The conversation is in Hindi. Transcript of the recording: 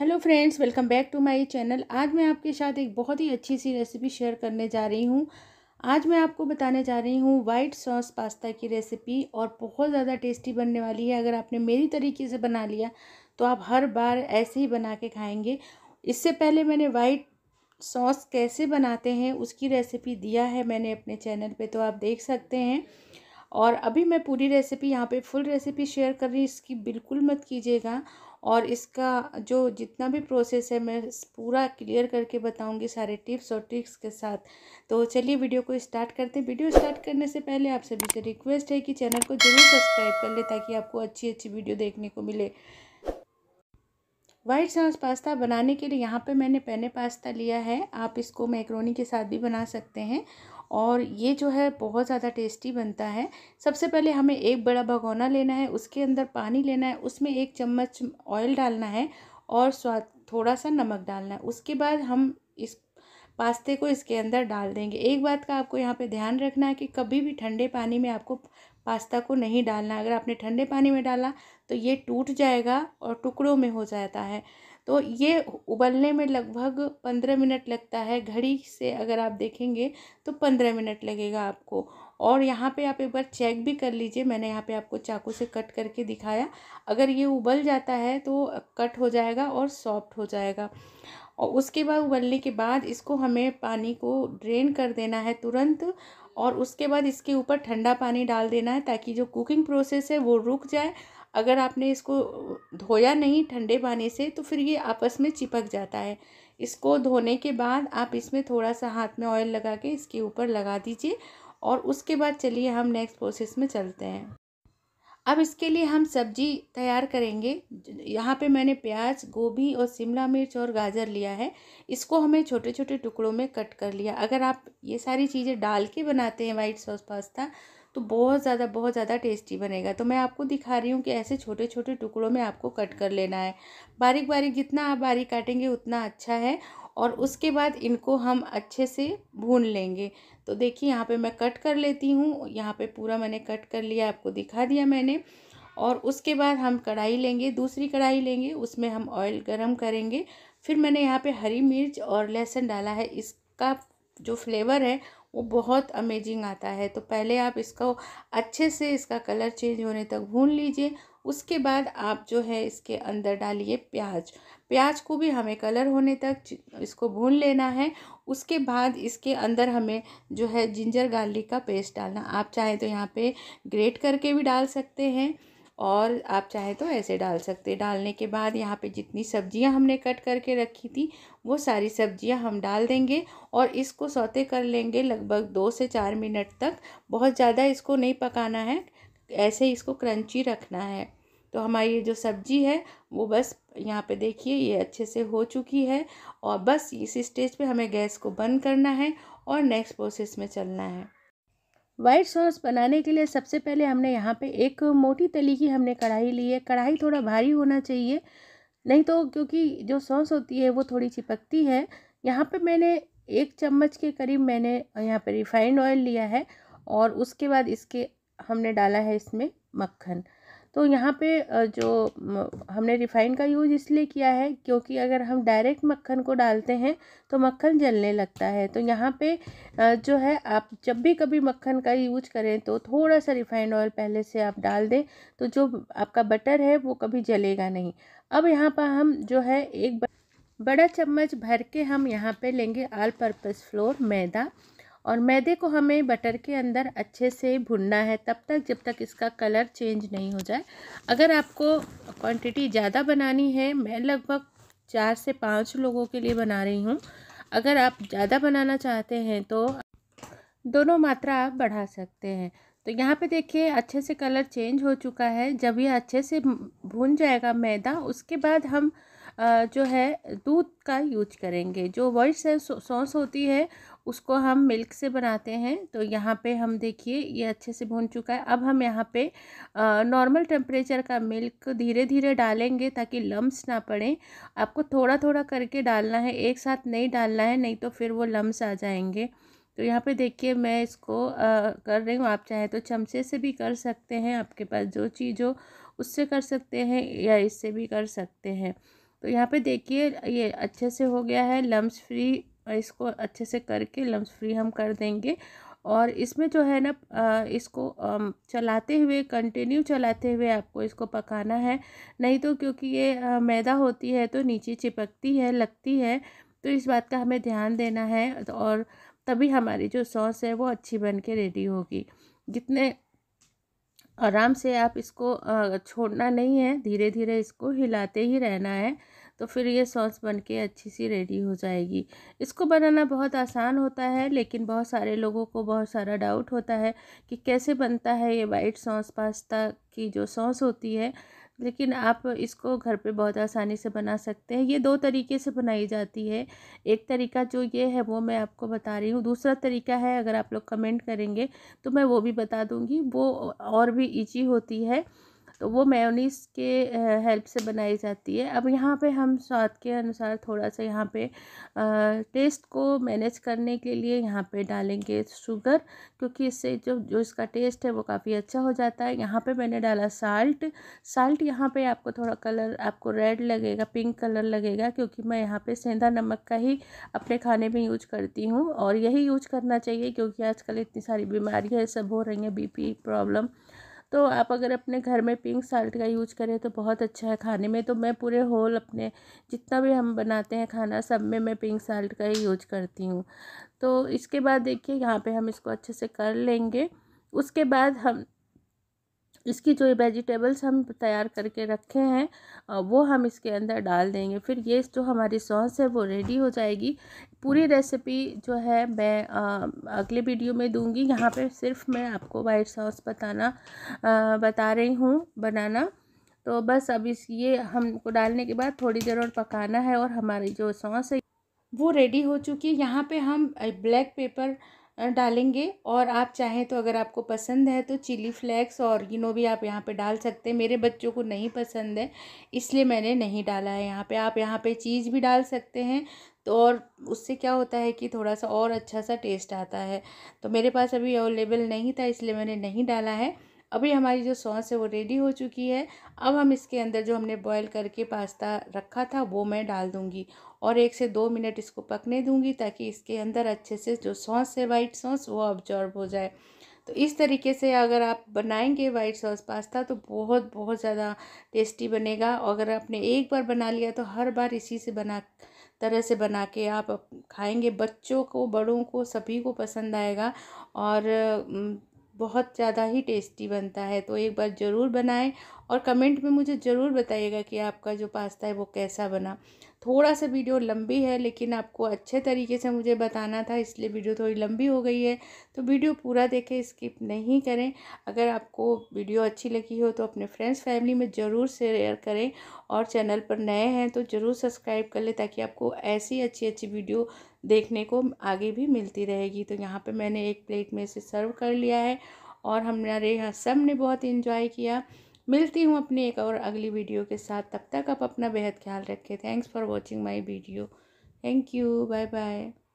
hello friends welcome back to my channel आज मैं आपके साथ एक बहुत ही अच्छी सी रेसिपी शेयर करने जा रही हूँ आज मैं आपको बताने जा रही हूँ वाइट सॉस पास्ता की रेसिपी और बहुत ज़्यादा टेस्टी बनने वाली है अगर आपने मेरी तरीके से बना लिया तो आप हर बार ऐसे ही बना के खाएँगे इससे पहले मैंने वाइट सॉस कैसे बनाते हैं उसकी रेसिपी दिया है मैंने अपने चैनल पर तो आप देख सकते हैं और अभी मैं पूरी रेसिपी यहाँ पे फुल रेसिपी शेयर कर रही इसकी बिल्कुल मत कीजिएगा और इसका जो जितना भी प्रोसेस है मैं पूरा क्लियर करके बताऊंगी सारे टिप्स और ट्रिक्स के साथ तो चलिए वीडियो को स्टार्ट करते हैं वीडियो स्टार्ट करने से पहले आप सभी से रिक्वेस्ट है कि चैनल को ज़रूर सब्सक्राइब कर ले ताकि आपको अच्छी अच्छी वीडियो देखने को मिले वाइट सॉस पास्ता बनाने के लिए यहाँ पे मैंने पैने पास्ता लिया है आप इसको मैक्रोनी के साथ भी बना सकते हैं और ये जो है बहुत ज़्यादा टेस्टी बनता है सबसे पहले हमें एक बड़ा भगोना लेना है उसके अंदर पानी लेना है उसमें एक चम्मच ऑयल डालना है और स्वाद थोड़ा सा नमक डालना है उसके बाद हम इस पास्ते को इसके अंदर डाल देंगे एक बात का आपको यहाँ पे ध्यान रखना है कि कभी भी ठंडे पानी में आपको पास्ता को नहीं डालना अगर आपने ठंडे पानी में डाला तो ये टूट जाएगा और टुकड़ों में हो जाता है तो ये उबलने में लगभग पंद्रह मिनट लगता है घड़ी से अगर आप देखेंगे तो पंद्रह मिनट लगेगा आपको और यहाँ पे आप एक बार चेक भी कर लीजिए मैंने यहाँ पे आपको चाकू से कट करके दिखाया अगर ये उबल जाता है तो कट हो जाएगा और सॉफ्ट हो जाएगा और उसके बाद उबलने के बाद इसको हमें पानी को ड्रेन कर देना है तुरंत और उसके बाद इसके ऊपर ठंडा पानी डाल देना है ताकि जो कुकिंग प्रोसेस है वो रुक जाए अगर आपने इसको धोया नहीं ठंडे पानी से तो फिर ये आपस में चिपक जाता है इसको धोने के बाद आप इसमें थोड़ा सा हाथ में ऑयल लगा के इसके ऊपर लगा दीजिए और उसके बाद चलिए हम नेक्स्ट प्रोसेस में चलते हैं अब इसके लिए हम सब्जी तैयार करेंगे यहाँ पे मैंने प्याज गोभी और शिमला मिर्च और गाजर लिया है इसको हमें छोटे छोटे टुकड़ों में कट कर लिया अगर आप ये सारी चीज़ें डाल के बनाते हैं वाइट सॉस पास्ता तो बहुत ज़्यादा बहुत ज़्यादा टेस्टी बनेगा तो मैं आपको दिखा रही हूँ कि ऐसे छोटे छोटे टुकड़ों में आपको कट कर लेना है बारीक बारीक जितना आप बारीक काटेंगे उतना अच्छा है और उसके बाद इनको हम अच्छे से भून लेंगे तो देखिए यहाँ पे मैं कट कर लेती हूँ यहाँ पे पूरा मैंने कट कर लिया आपको दिखा दिया मैंने और उसके बाद हम कढ़ाई लेंगे दूसरी कढ़ाई लेंगे उसमें हम ऑयल गरम करेंगे फिर मैंने यहाँ पे हरी मिर्च और लहसुन डाला है इसका जो फ्लेवर है वो बहुत अमेजिंग आता है तो पहले आप इसको अच्छे से इसका कलर चेंज होने तक भून लीजिए उसके बाद आप जो है इसके अंदर डालिए प्याज प्याज को भी हमें कलर होने तक इसको भून लेना है उसके बाद इसके अंदर हमें जो है जिंजर गार्लिक का पेस्ट डालना आप चाहें तो यहाँ पे ग्रेट करके भी डाल सकते हैं और आप चाहे तो ऐसे डाल सकते डालने के बाद यहाँ पे जितनी सब्जियाँ हमने कट करके रखी थी वो सारी सब्जियाँ हम डाल देंगे और इसको सौते कर लेंगे लगभग दो से चार मिनट तक बहुत ज़्यादा इसको नहीं पकाना है ऐसे इसको क्रंची रखना है तो हमारी ये जो सब्जी है वो बस यहाँ पे देखिए ये अच्छे से हो चुकी है और बस इस स्टेज पे हमें गैस को बंद करना है और नेक्स्ट प्रोसेस में चलना है वाइट सॉस बनाने के लिए सबसे पहले हमने यहाँ पे एक मोटी तली की हमने कढ़ाई ली है कढ़ाई थोड़ा भारी होना चाहिए नहीं तो क्योंकि जो सॉस होती है वो थोड़ी चिपकती है यहाँ पे मैंने एक चम्मच के करीब मैंने यहाँ पे रिफाइंड ऑयल लिया है और उसके बाद इसके हमने डाला है इसमें मक्खन तो यहाँ पे जो हमने रिफ़ाइन का यूज़ इसलिए किया है क्योंकि अगर हम डायरेक्ट मक्खन को डालते हैं तो मक्खन जलने लगता है तो यहाँ पे जो है आप जब भी कभी मक्खन का यूज करें तो थोड़ा सा रिफ़ाइंड ऑयल पहले से आप डाल दें तो जो आपका बटर है वो कभी जलेगा नहीं अब यहाँ पर हम जो है एक बड़ा चम्मच भर के हम यहाँ पर लेंगे ऑल पर्पज़ फ्लोर मैदा और मैदे को हमें बटर के अंदर अच्छे से भुनना है तब तक जब तक इसका कलर चेंज नहीं हो जाए अगर आपको क्वांटिटी ज़्यादा बनानी है मैं लगभग चार से पाँच लोगों के लिए बना रही हूँ अगर आप ज़्यादा बनाना चाहते हैं तो दोनों मात्रा आप बढ़ा सकते हैं तो यहाँ पे देखिए अच्छे से कलर चेंज हो चुका है जब यह अच्छे से भून जाएगा मैदा उसके बाद हम जो है दूध का यूज करेंगे जो वाइट सॉस होती है उसको हम मिल्क से बनाते हैं तो यहाँ पे हम देखिए ये अच्छे से भून चुका है अब हम यहाँ पे नॉर्मल टेम्परेचर का मिल्क धीरे धीरे डालेंगे ताकि लम्स ना पड़े आपको थोड़ा थोड़ा करके डालना है एक साथ नहीं डालना है नहीं तो फिर वो लम्स आ जाएंगे तो यहाँ पे देखिए मैं इसको आ, कर रही हूँ आप चाहे तो चमचे से भी कर सकते हैं आपके पास जो चीज़ हो उससे कर सकते हैं या इससे भी कर सकते हैं तो यहाँ पे देखिए ये अच्छे से हो गया है लम्स फ्री इसको अच्छे से करके लम्स फ्री हम कर देंगे और इसमें जो है ना इसको चलाते हुए कंटिन्यू चलाते हुए आपको इसको पकाना है नहीं तो क्योंकि ये मैदा होती है तो नीचे चिपकती है लगती है तो इस बात का हमें ध्यान देना है और तभी हमारी जो सॉस है वो अच्छी बन के रेडी होगी जितने आराम से आप इसको छोड़ना नहीं है धीरे धीरे इसको हिलाते ही रहना है तो फिर ये सॉस बन के अच्छी सी रेडी हो जाएगी इसको बनाना बहुत आसान होता है लेकिन बहुत सारे लोगों को बहुत सारा डाउट होता है कि कैसे बनता है ये वाइट सॉस पास्ता की जो सॉस होती है लेकिन आप इसको घर पे बहुत आसानी से बना सकते हैं ये दो तरीके से बनाई जाती है एक तरीका जो ये है वो मैं आपको बता रही हूँ दूसरा तरीका है अगर आप लोग कमेंट करेंगे तो मैं वो भी बता दूँगी वो और भी ईजी होती है तो वो मेयोनीस के हेल्प से बनाई जाती है अब यहाँ पे हम स्वाद के अनुसार थोड़ा सा यहाँ पे टेस्ट को मैनेज करने के लिए यहाँ पे डालेंगे शुगर क्योंकि इससे जो जो इसका टेस्ट है वो काफ़ी अच्छा हो जाता है यहाँ पे मैंने डाला साल्ट साल्ट यहाँ पे आपको थोड़ा कलर आपको रेड लगेगा पिंक कलर लगेगा क्योंकि मैं यहाँ पर सेंधा नमक का ही अपने खाने में यूज करती हूँ और यही यूज करना चाहिए क्योंकि आजकल इतनी सारी बीमारियाँ सब हो रही हैं बी प्रॉब्लम तो आप अगर अपने घर में पिंक साल्ट का यूज करें तो बहुत अच्छा है खाने में तो मैं पूरे होल अपने जितना भी हम बनाते हैं खाना सब में मैं पिंक साल्ट का ही यूज करती हूँ तो इसके बाद देखिए यहाँ पर हम इसको अच्छे से कर लेंगे उसके बाद हम इसकी जो वेजिटेबल्स हम तैयार करके रखे हैं वो हम इसके अंदर डाल देंगे फिर ये जो हमारी सॉस है वो रेडी हो जाएगी पूरी रेसिपी जो है मैं आ, अगले वीडियो में दूंगी यहाँ पे सिर्फ मैं आपको वाइट सॉस बताना आ, बता रही हूँ बनाना तो बस अब इस ये हमको डालने के बाद थोड़ी देर और पकाना है और हमारी जो सॉस है वो रेडी हो चुकी है यहाँ पर हम ब्लैक पेपर डालेंगे और आप चाहें तो अगर आपको पसंद है तो चिली फ्लेक्स और इनो भी आप यहाँ पे डाल सकते हैं मेरे बच्चों को नहीं पसंद है इसलिए मैंने नहीं डाला है यहाँ पे आप यहाँ पे चीज़ भी डाल सकते हैं तो और उससे क्या होता है कि थोड़ा सा और अच्छा सा टेस्ट आता है तो मेरे पास अभी अवेलेबल नहीं था इसलिए मैंने नहीं डाला है अभी हमारी जो सॉस है वो रेडी हो चुकी है अब हम इसके अंदर जो हमने बॉयल करके पास्ता रखा था वो मैं डाल दूँगी और एक से दो मिनट इसको पकने दूँगी ताकि इसके अंदर अच्छे से जो सॉस है वाइट सॉस वो ऑब्जॉर्ब हो जाए तो इस तरीके से अगर आप बनाएंगे वाइट सॉस पास्ता तो बहुत बहुत ज़्यादा टेस्टी बनेगा अगर आपने एक बार बना लिया तो हर बार इसी से बना तरह से बना के आप खाएंगे बच्चों को बड़ों को सभी को पसंद आएगा और बहुत ज़्यादा ही टेस्टी बनता है तो एक बार ज़रूर बनाएं और कमेंट में मुझे ज़रूर बताइएगा कि आपका जो पास्ता है वो कैसा बना थोड़ा सा वीडियो लंबी है लेकिन आपको अच्छे तरीके से मुझे बताना था इसलिए वीडियो थोड़ी लंबी हो गई है तो वीडियो पूरा देखें स्किप नहीं करें अगर आपको वीडियो अच्छी लगी हो तो अपने फ्रेंड्स फैमिली में ज़रूर शेयर करें और चैनल पर नए हैं तो ज़रूर सब्सक्राइब कर लें ताकि आपको ऐसी अच्छी अच्छी वीडियो देखने को आगे भी मिलती रहेगी तो यहाँ पे मैंने एक प्लेट में इसे सर्व कर लिया है और हमारे यहाँ सब ने बहुत इन्जॉय किया मिलती हूँ अपने एक और अगली वीडियो के साथ तब तक आप अपना बेहद ख्याल रखें thanks for watching my video thank you bye bye